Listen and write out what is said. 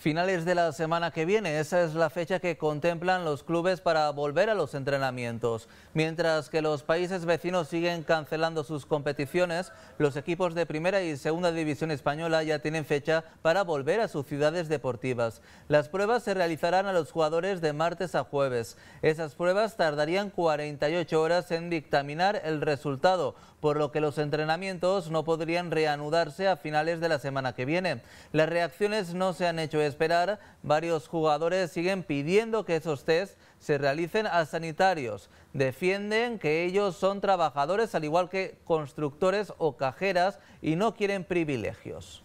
Finales de la semana que viene, esa es la fecha que contemplan los clubes para volver a los entrenamientos. Mientras que los países vecinos siguen cancelando sus competiciones, los equipos de primera y segunda división española ya tienen fecha para volver a sus ciudades deportivas. Las pruebas se realizarán a los jugadores de martes a jueves. Esas pruebas tardarían 48 horas en dictaminar el resultado, por lo que los entrenamientos no podrían reanudarse a finales de la semana que viene. Las reacciones no se han hecho esperar, varios jugadores siguen pidiendo que esos test se realicen a sanitarios. Defienden que ellos son trabajadores al igual que constructores o cajeras y no quieren privilegios.